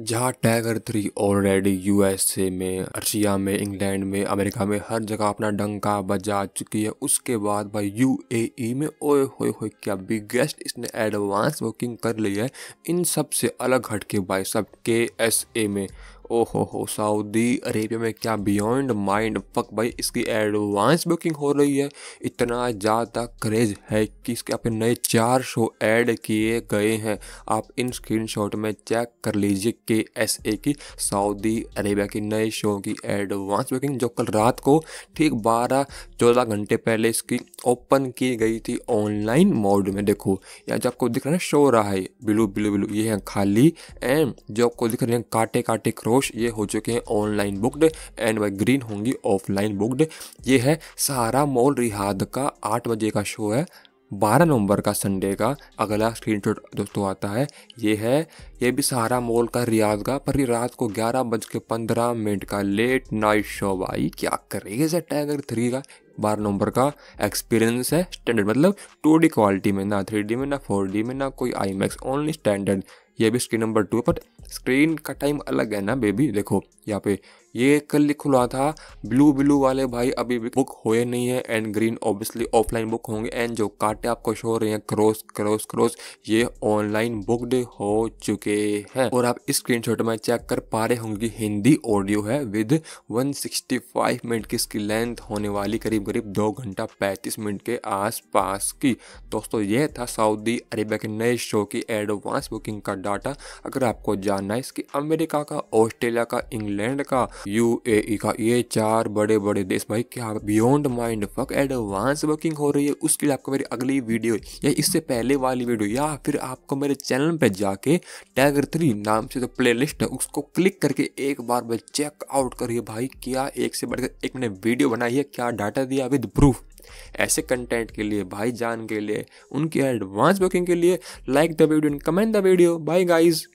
जहाँ tiger three already USA में Russia में इंग्लैंड में अमेरिका में हर जगह अपना डंका बजा चुकी है उसके बाद भाई ई में ओए होए होए क्या बिगेस्ट इसने एडवांस बुकिंग कर ली है इन सब से अलग हटके भाई सब के एस ए में ओहो हो सऊदी अरेबिया में क्या बियॉन्ड माइंड पक भाई इसकी एडवांस बुकिंग हो रही है इतना ज़्यादा क्रेज है कि इसके आप नए चार शो ऐड किए गए हैं आप इन स्क्रीनशॉट में चेक कर लीजिए के एस ए की सऊदी अरेबिया की नए शो की एडवांस बुकिंग जो कल रात को ठीक बारह चौदह घंटे पहले इसकी ओपन की गई थी ऑनलाइन मोड में देखो या जो आपको दिख रहा है शो रहा है ब्लू ब्लू ब्लू ये है खाली एंड जो आपको दिख रहे हैं काटे काटे क्रो बेहोश ये हो चुके हैं ऑनलाइन बुकड एंड वाई ग्रीन होंगी ऑफलाइन बुकड ये है सहारा मॉल रिहाद का आठ बजे का शो है बारह नवंबर का संडे का अगला स्क्रीन दोस्तों आता है ये है ये भी सहारा मॉल का रियाज का पर रात को ग्यारह बज के पंद्रह मिनट का लेट नाइट शो भाई क्या करेगा सर टाइगर थ्री का बारह नवंबर का एक्सपीरियंस है स्टैंडर्ड मतलब टू क्वालिटी में ना थ्री में ना फोर में ना कोई आई ओनली स्टैंडर्ड ये भी स्क्रीन नंबर टू है पर स्क्रीन का टाइम अलग है ना बेबी देखो यहाँ पे ये कल खुला था ब्लू ब्लू वाले भाई अभी बुक हुए नहीं है and green obviously offline book होंगे एंड जो काटे आपको शो हो रहे हैं क्रॉस क्रॉस क्रॉस ये ऑनलाइन बुकड हो चुके हैं और आप स्क्रीन शॉट में चेक कर पा रहे होंगे हिंदी ऑडियो है विद 165 मिनट की इसकी लेंथ होने वाली करीब करीब दो घंटा पैंतीस मिनट के आस की दोस्तों यह था सऊदी अरेबिया के नए शो की एडवांस बुकिंग का डाटा अगर आपको जानना है इसकी अमेरिका का ऑस्ट्रेलिया का इंग्लैंड का यू का ये चार बड़े बड़े देश भाई क्या बियॉन्ड माइंड फक एडवांस वर्किंग हो रही है उसके लिए आपको मेरी अगली वीडियो या इससे पहले वाली वीडियो या फिर आपको मेरे चैनल पर जाके टैगर थ्री नाम से जो प्ले है उसको क्लिक करके एक बार भाई चेकआउट करिए भाई क्या एक से बढ़कर एक मैंने वीडियो बनाई है क्या डाटा दिया विद प्रूफ ऐसे कंटेंट के लिए भाई जान के लिए उनकी एडवांस बुकिंग के लिए like the video and comment the video bye guys